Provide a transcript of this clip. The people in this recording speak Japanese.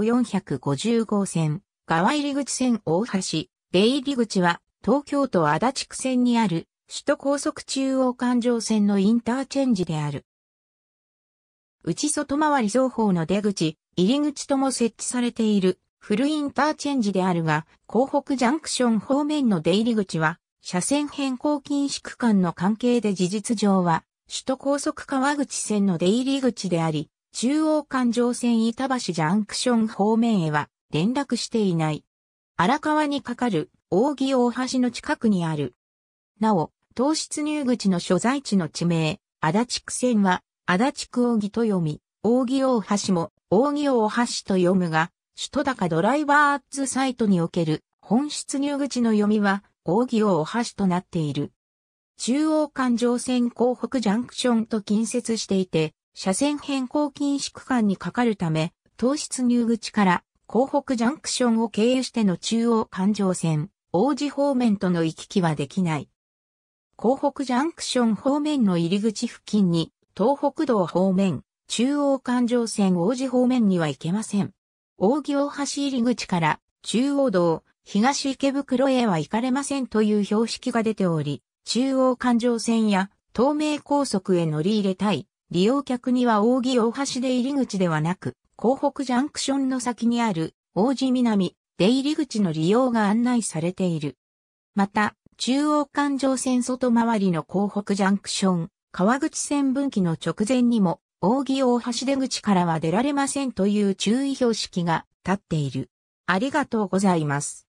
450号線、川入口線大橋、出入り口は東京都足立区線にある首都高速中央環状線のインターチェンジである。内外回り双方の出口、入り口とも設置されているフルインターチェンジであるが、港北ジャンクション方面の出入り口は、車線変更禁止区間の関係で事実上は、首都高速川口線の出入り口であり、中央環状線板橋ジャンクション方面へは連絡していない。荒川に架かる扇大橋の近くにある。なお、当室入口の所在地の地名、足立区線は、足立区扇と読み、扇大橋も、扇大橋と読むが、首都高ドライバーズサイトにおける本室入口の読みは、扇大橋となっている。中央環状線港北ジャンクションと近接していて、車線変更禁止区間にかかるため、東出入口から港北ジャンクションを経由しての中央環状線、王子方面との行き来はできない。港北ジャンクション方面の入り口付近に、東北道方面、中央環状線王子方面には行けません。大木大橋入り口から中央道、東池袋へは行かれませんという標識が出ており、中央環状線や東名高速へ乗り入れたい利用客には扇大橋出入り口ではなく、港北ジャンクションの先にある王子南出入り口の利用が案内されている。また、中央環状線外回りの港北ジャンクション、川口線分岐の直前にも、扇大橋出口からは出られませんという注意標識が立っている。ありがとうございます。